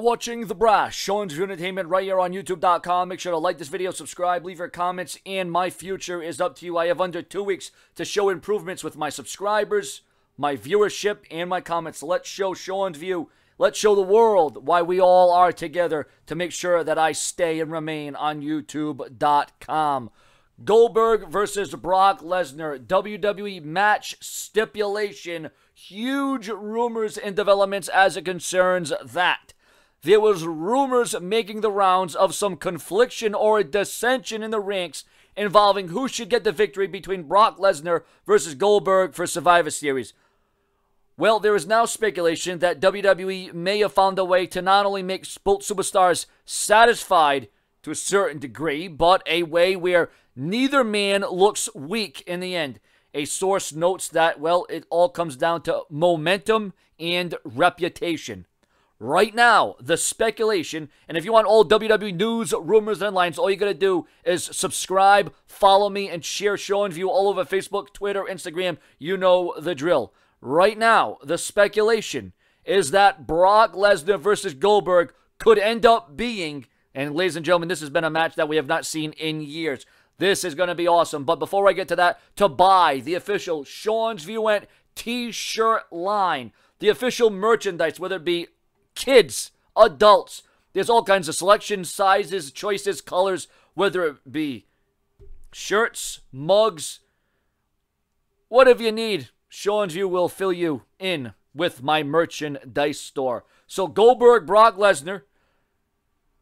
watching The Brash, Sean's and entertainment right here on YouTube.com. Make sure to like this video, subscribe, leave your comments, and my future is up to you. I have under two weeks to show improvements with my subscribers, my viewership, and my comments. Let's show Sean's View. Let's show the world why we all are together to make sure that I stay and remain on YouTube.com. Goldberg versus Brock Lesnar, WWE match stipulation. Huge rumors and developments as it concerns that there was rumors making the rounds of some confliction or dissension in the ranks involving who should get the victory between Brock Lesnar versus Goldberg for Survivor Series. Well, there is now speculation that WWE may have found a way to not only make both superstars satisfied to a certain degree, but a way where neither man looks weak in the end. A source notes that, well, it all comes down to momentum and reputation right now the speculation. And if you want all WWE news, rumors, and lines, all you got to do is subscribe, follow me, and share show and view all over Facebook, Twitter, Instagram. You know the drill. Right now, the speculation is that Brock Lesnar versus Goldberg could end up being, and ladies and gentlemen, this has been a match that we have not seen in years. This is going to be awesome. But before I get to that, to buy the official Sean's Viewent t-shirt line, the official merchandise, whether it be kids, adults. There's all kinds of selections, sizes, choices, colors, whether it be shirts, mugs, whatever you need. Sean's View will fill you in with my merchandise store. So Goldberg, Brock Lesnar,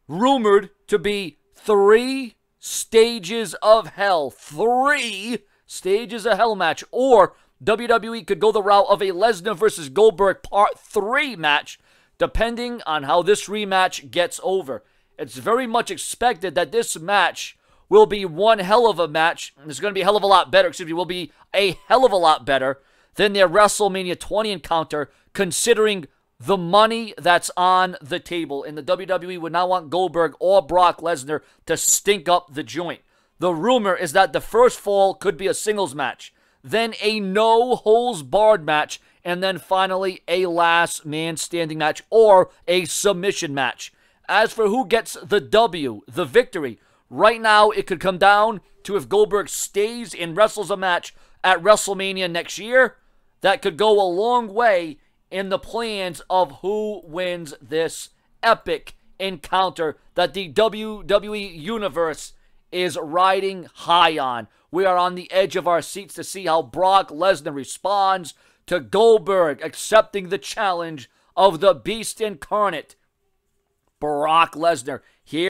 rumored to be three stages of hell. Three stages of hell match. Or WWE could go the route of a Lesnar versus Goldberg part three match depending on how this rematch gets over. It's very much expected that this match will be one hell of a match. It's going to be a hell of a lot better, excuse me, will be a hell of a lot better than their WrestleMania 20 encounter, considering the money that's on the table. And the WWE would not want Goldberg or Brock Lesnar to stink up the joint. The rumor is that the first fall could be a singles match, then a no holes barred match, and then finally, a last man standing match or a submission match. As for who gets the W, the victory, right now it could come down to if Goldberg stays and wrestles a match at WrestleMania next year. That could go a long way in the plans of who wins this epic encounter that the WWE Universe is riding high on. We are on the edge of our seats to see how Brock Lesnar responds to Goldberg accepting the challenge of the beast incarnate, Brock Lesnar. Here